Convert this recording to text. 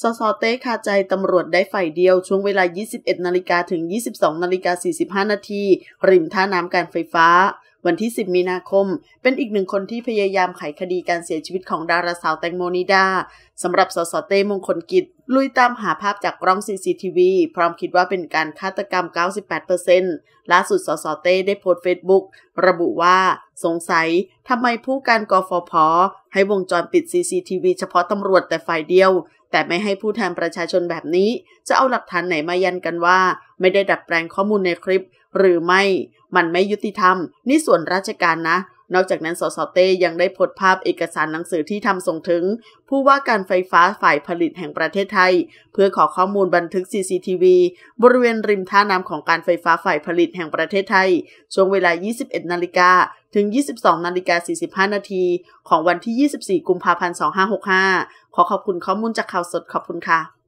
สสเต้คาใจตำรวจได้ฝ่ายเดียว ช่วงเวลา 21นาฬิกาถึง 22นาฬิกา45นาทีริมท่าน้ำการไฟฟ้า วันที่ 10 มีนาคม เป็นอีกหนึ่งคนที่พยายามไขคดีการเสียชีวิตของดาราสาวแตงโมนิดาสำหรับสสเต้มงคลกิจ ลุยตามหาภาพจากกล้อง CCTV พร้อมคิดว่าเป็นการฆาตกรรม 98%ล่าสุดสสเต้ได้โพสต์เฟซบุ๊กระบุว่า สงสัยทำไมผู้การกฟผให้วงจรปิด CCTV เฉพาะตำรวจแต่ฝ่ายเดียวแต่ไม่ให้ผู้แทนประชาชนแบบนี้จะเอาหลักฐานไหนมายันกันว่า ไม่ได้ดัดแปลงข้อมูลในคลิป หรือไม่ มันไม่ยุติธรรม นี่ส่วนราชการนะนอกจากนั้น สสเต้ยังได้โพสภาพเอกสารหนังสือที่ทำส่งถึง ผู้ว่าการไฟฟ้าฝ่ายผลิตแห่งประเทศไทย เพื่อขอข้อมูลบันทึก CCTV บริเวณริมท่าน้ำของการไฟฟ้าฝ่ายผลิตแห่งประเทศไทย ช่วงเวลา 21 นาฬิกาถึง 22 นาฬิกา45 นาทีของวันที่ 24 กุมภาพันธ์ 2565 ขอขอบคุณข้อมูลจากข่าวสดขอบคุณค่ะ